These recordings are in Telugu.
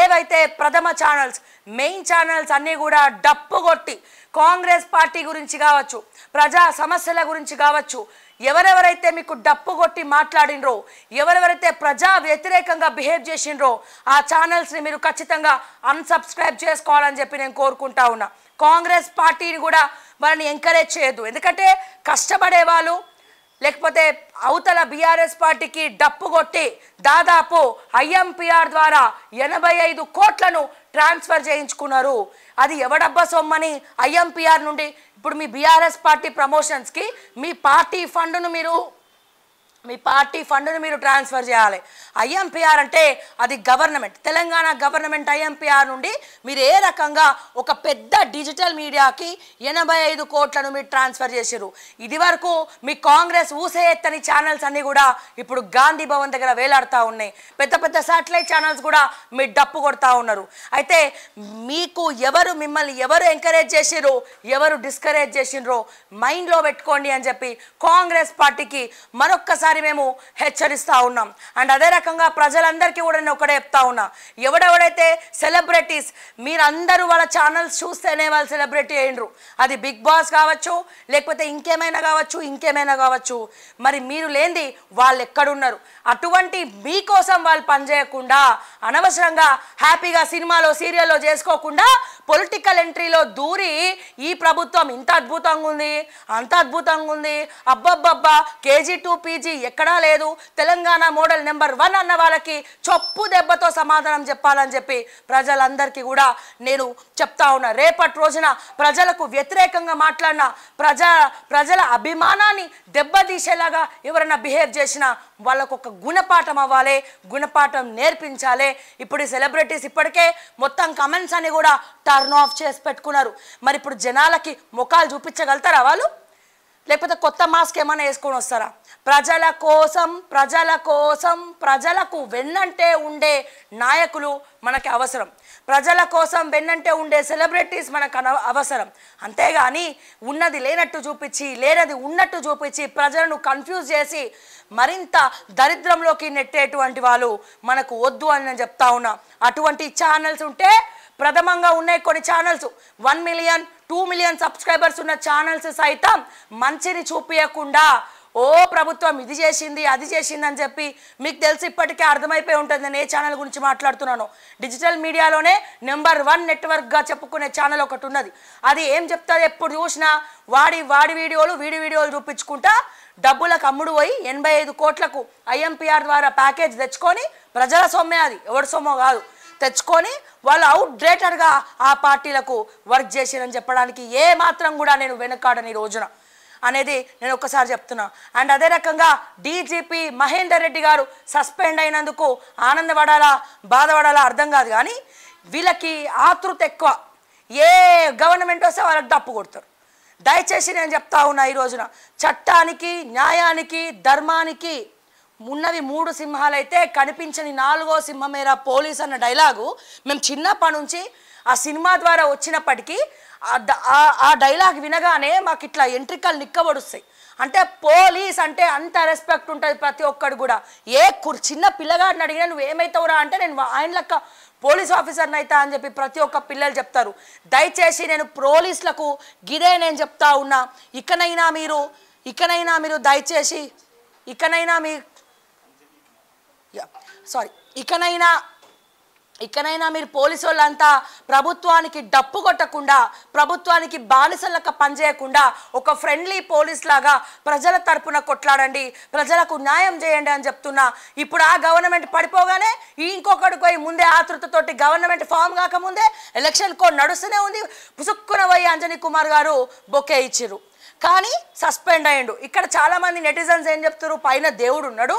ఏవైతే ప్రథమ ఛానల్స్ మెయిన్ ఛానల్స్ అన్నీ కూడా డప్పు కొట్టి కాంగ్రెస్ పార్టీ గురించి కావచ్చు ప్రజా సమస్యల గురించి కావచ్చు ఎవరెవరైతే మీకు డప్పు కొట్టి మాట్లాడినరో ఎవరెవరైతే ప్రజా వ్యతిరేకంగా బిహేవ్ చేసినరో ఆ ఛానల్స్ని మీరు ఖచ్చితంగా అన్సబ్స్క్రైబ్ చేసుకోవాలని చెప్పి నేను కోరుకుంటా ఉన్నా కాంగ్రెస్ పార్టీని కూడా వాళ్ళని ఎంకరేజ్ చేయొద్దు ఎందుకంటే కష్టపడే వాళ్ళు లేకపోతే అవతల బీఆర్ఎస్ పార్టీకి డప్పు కొట్టి దాదాపు ఐఎంపీఆర్ ద్వారా ఎనభై ఐదు కోట్లను ట్రాన్స్ఫర్ చేయించుకున్నారు అది ఎవడబ్బా సొమ్మని ఐఎంపీఆర్ నుండి ఇప్పుడు మీ బీఆర్ఎస్ పార్టీ ప్రమోషన్స్కి మీ పార్టీ ఫండ్ను మీరు మీ పార్టీ ఫండ్ను మీరు ట్రాన్స్ఫర్ చేయాలి ఐఎంపీఆర్ అంటే అది గవర్నమెంట్ తెలంగాణ గవర్నమెంట్ ఐఎంపీఆర్ నుండి మీరు ఏ రకంగా ఒక పెద్ద డిజిటల్ మీడియాకి ఎనభై ఐదు కోట్లను మీరు ట్రాన్స్ఫర్ చేశారు ఇది వరకు మీ కాంగ్రెస్ ఊసే ఎత్తని ఛానల్స్ అన్నీ కూడా ఇప్పుడు గాంధీ భవన్ దగ్గర వేలాడుతూ ఉన్నాయి పెద్ద పెద్ద సాటిలైట్ ఛానల్స్ కూడా మీరు డప్పు కొడతా ఉన్నారు అయితే మీకు ఎవరు మిమ్మల్ని ఎవరు ఎంకరేజ్ చేసిర్రు ఎవరు డిస్కరేజ్ చేసినరో మైండ్లో పెట్టుకోండి అని చెప్పి కాంగ్రెస్ పార్టీకి మరొక్కసారి మరొకసారి మేము హెచ్చరిస్తూ ఉన్నాం అండ్ అదే రకంగా ప్రజలందరికీ కూడా నేను ఒకటే చెప్తా ఉన్నా ఎవడెవడైతే సెలబ్రిటీస్ మీరందరూ వాళ్ళ ఛానల్స్ చూస్తేనే వాళ్ళు సెలబ్రిటీ అయినరు అది బిగ్ బాస్ కావచ్చు లేకపోతే ఇంకేమైనా కావచ్చు ఇంకేమైనా కావచ్చు మరి మీరు లేనిది వాళ్ళు ఎక్కడున్నారు అటువంటి మీకోసం వాళ్ళు పనిచేయకుండా అనవసరంగా హ్యాపీగా సినిమాలో సీరియల్లో చేసుకోకుండా పొలిటికల్ ఎంట్రీలో దూరి ఈ ప్రభుత్వం ఇంత అద్భుతంగా ఉంది అంత అద్భుతంగా ఉంది అబ్బబ్బబ్బా కేజీ టూ పీజీ ఎక్కడా లేదు తెలంగాణ మోడల్ నెంబర్ వన్ అన్న వాళ్ళకి చొప్పు దెబ్బతో సమాధానం చెప్పాలని చెప్పి ప్రజలందరికీ కూడా నేను చెప్తా ఉన్నా రేపటి రోజున ప్రజలకు వ్యతిరేకంగా మాట్లాడిన ప్రజా ప్రజల అభిమానాన్ని దెబ్బతీసేలాగా ఎవరైనా బిహేవ్ చేసినా వాళ్ళకు ఒక గుణపాఠం అవ్వాలి గుణపాఠం నేర్పించాలి ఇప్పుడు ఈ సెలబ్రిటీస్ ఇప్పటికే మొత్తం కమెంట్స్ అని కూడా టర్న్ ఆఫ్ చేసి పెట్టుకున్నారు మరి ఇప్పుడు జనాలకి ముఖాలు చూపించగలుగుతారా వాళ్ళు లేకపోతే కొత్త మాస్క్ ఏమైనా వేసుకొని వస్తారా ప్రజల కోసం ప్రజల కోసం ప్రజలకు వెన్నంటే ఉండే నాయకులు మనకి అవసరం ప్రజల కోసం వెన్నంటే ఉండే సెలబ్రిటీస్ మనకు అన అవసరం అంతేగాని ఉన్నది లేనట్టు చూపించి లేనది ఉన్నట్టు చూపించి ప్రజలను కన్ఫ్యూజ్ చేసి మరింత దరిద్రంలోకి నెట్టేటువంటి వాళ్ళు మనకు వద్దు అని నేను చెప్తా ఉన్నా అటువంటి ఛానల్స్ ఉంటే ప్రథమంగా ఉన్నాయి కొన్ని channels one million two million subscribers ఉన్న ఛానల్స్ సైతం మంచిని చూపించకుండా ఓ ప్రభుత్వం ఇది చేసింది అది చేసింది అని చెప్పి మీకు తెలిసి ఇప్పటికే అర్థమైపోయి ఉంటుంది నేను ఏ ఛానల్ గురించి మాట్లాడుతున్నాను డిజిటల్ మీడియాలోనే నెంబర్ వన్ నెట్వర్క్గా చెప్పుకునే ఛానల్ ఒకటి ఉన్నది అది ఏం చెప్తుంది ఎప్పుడు చూసినా వాడి వాడి వీడియోలు వీడి వీడియోలు చూపించుకుంటా డబ్బులకు అమ్ముడు పోయి ఎనభై ఐదు కోట్లకు ఐఎంపీఆర్ ద్వారా ప్యాకేజ్ తెచ్చుకొని ప్రజల సొమ్మే అది ఎవరి సొమ్మో కాదు తెచ్చుకొని వాళ్ళు అవుట్ గా ఆ పార్టీలకు వర్క్ చేసిరని చెప్పడానికి ఏ మాత్రం కూడా నేను వెనుకాడని రోజున అనేది నేను ఒక్కసారి చెప్తున్నా అండ్ అదే రకంగా డీజీపీ మహేందర్ రెడ్డి గారు సస్పెండ్ అయినందుకు ఆనందపడాలా బాధపడాలా అర్థం కాదు కానీ వీళ్ళకి ఆతృత ఎక్కువ ఏ గవర్నమెంట్ వస్తే వాళ్ళకి డప్పు కొడతారు దయచేసి నేను చెప్తా ఉన్నా ఈ రోజున చట్టానికి న్యాయానికి ధర్మానికి ఉన్నవి మూడు సింహాలైతే కనిపించని నాలుగో సింహమేరా పోలీస్ అన్న డైలాగు మేము చిన్నప్పటి నుంచి ఆ సినిమా ద్వారా వచ్చినప్పటికీ ఆ డైలాగ్ వినగానే మాకు ఇట్లా ఎంట్రికలు నిక్కబడుస్తాయి అంటే పోలీస్ అంటే అంత రెస్పెక్ట్ ఉంటుంది ప్రతి ఒక్కడు కూడా ఏ చిన్న పిల్లగాడిని అడిగినా నువ్వు ఏమవుతావురా అంటే నేను ఆయన లెక్క పోలీస్ ఆఫీసర్ని అవుతా అని చెప్పి ప్రతి ఒక్క పిల్లలు చెప్తారు దయచేసి నేను పోలీసులకు గిదే నేను చెప్తా ఉన్నా ఇకనైనా మీరు ఇకనైనా మీరు దయచేసి ఇకనైనా మీ సారీ ఇకనైనా ఇకనైనా మీరు పోలీసు వాళ్ళంతా ప్రభుత్వానికి డప్పు కొట్టకుండా ప్రభుత్వానికి బానిసలకు పనిచేయకుండా ఒక ఫ్రెండ్లీ పోలీస్ లాగా ప్రజల తరపున కొట్లాడండి ప్రజలకు న్యాయం చేయండి అని చెప్తున్నా ఇప్పుడు ఆ గవర్నమెంట్ పడిపోగానే ఇంకొకటి పోయి ముందే ఆతృతతోటి గవర్నమెంట్ ఫామ్ కాకముందే ఎలక్షన్ కోడ్ నడుస్తూనే ఉంది పుసుక్కున పోయి అంజనీ కుమార్ గారు బొకే ఇచ్చిరు కానీ సస్పెండ్ అయ్యిండు ఇక్కడ చాలామంది నెటిజన్స్ ఏం చెప్తారు పైన దేవుడు ఉన్నాడు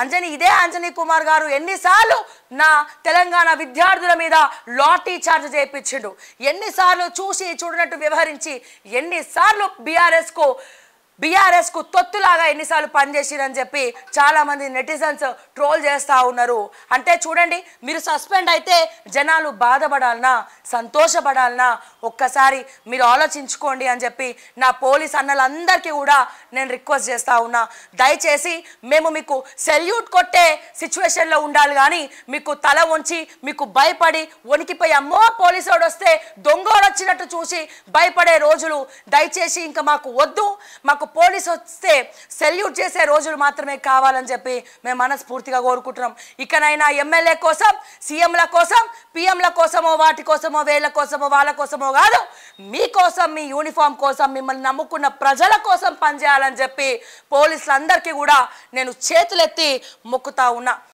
అంజనీ ఇదే అంజనీ కుమార్ గారు ఎన్నిసార్లు నా తెలంగాణ విద్యార్థుల మీద లాటరీ ఛార్జ్ చేయించిండు ఎన్నిసార్లు చూసి చూడనట్టు వ్యవహరించి ఎన్నిసార్లు బీఆర్ఎస్కు బీఆర్ఎస్కు తొత్తులాగా ఎన్నిసార్లు పనిచేసిరని చెప్పి చాలామంది నెటిజన్స్ ట్రోల్ చేస్తూ ఉన్నారు అంటే చూడండి మీరు సస్పెండ్ అయితే జనాలు బాధపడాలనా సంతోషపడాలనా ఒక్కసారి మీరు ఆలోచించుకోండి అని చెప్పి నా పోలీస్ అన్నలందరికీ కూడా నేను రిక్వెస్ట్ చేస్తూ ఉన్నా దయచేసి మేము మీకు సెల్యూట్ కొట్టే సిచ్యువేషన్లో ఉండాలి కానీ మీకు తల ఉంచి మీకు భయపడి వణికిపోయి అమ్మో పోలీసోడు వస్తే దొంగోడు వచ్చినట్టు చూసి భయపడే రోజులు దయచేసి ఇంకా మాకు వద్దు మాకు మాకు పోలీస్ వస్తే సెల్యూట్ చేసే రోజులు మాత్రమే కావాలని చెప్పి మేము మనస్ఫూర్తిగా కోరుకుంటున్నాం ఇకనైనా ఎమ్మెల్యే కోసం సీఎంల కోసం పిఎంల కోసమో వాటి కోసమో వేళ్ళ కోసమో వాళ్ళ కోసమో కాదు మీకోసం మీ యూనిఫామ్ కోసం మిమ్మల్ని నమ్ముకున్న ప్రజల కోసం పనిచేయాలని చెప్పి పోలీసులందరికీ కూడా నేను చేతులెత్తి మొక్కుతా ఉన్నా